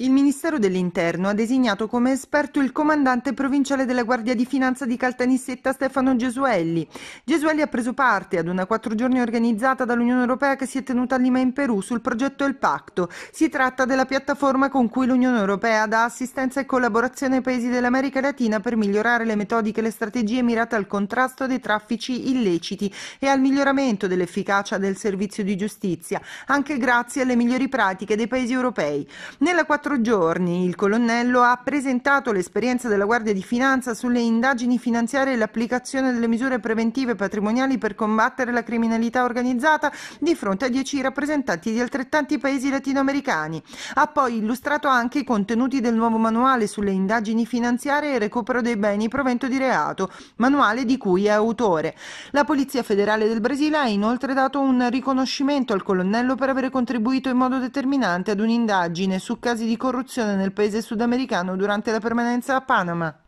Il Ministero dell'Interno ha designato come esperto il comandante provinciale della Guardia di Finanza di Caltanissetta Stefano Gesuelli. Gesuelli ha preso parte ad una quattro giorni organizzata dall'Unione Europea che si è tenuta a Lima in Perù sul progetto El Pacto. Si tratta della piattaforma con cui l'Unione Europea dà assistenza e collaborazione ai paesi dell'America Latina per migliorare le metodiche e le strategie mirate al contrasto dei traffici illeciti e al miglioramento dell'efficacia del servizio di giustizia, anche grazie alle migliori pratiche dei paesi europei. Nella quattro quattro giorni il colonnello ha presentato l'esperienza della Guardia di Finanza sulle indagini finanziarie e l'applicazione delle misure preventive patrimoniali per combattere la criminalità organizzata di fronte a dieci rappresentanti di altrettanti paesi latinoamericani. Ha poi illustrato anche i contenuti del nuovo manuale sulle indagini finanziarie e recupero dei beni provento di reato, manuale di cui è autore. La Polizia federale del Brasile ha inoltre dato un riconoscimento al colonnello per aver contribuito in modo determinante ad un'indagine su casi di corruzione nel paese sudamericano durante la permanenza a Panama.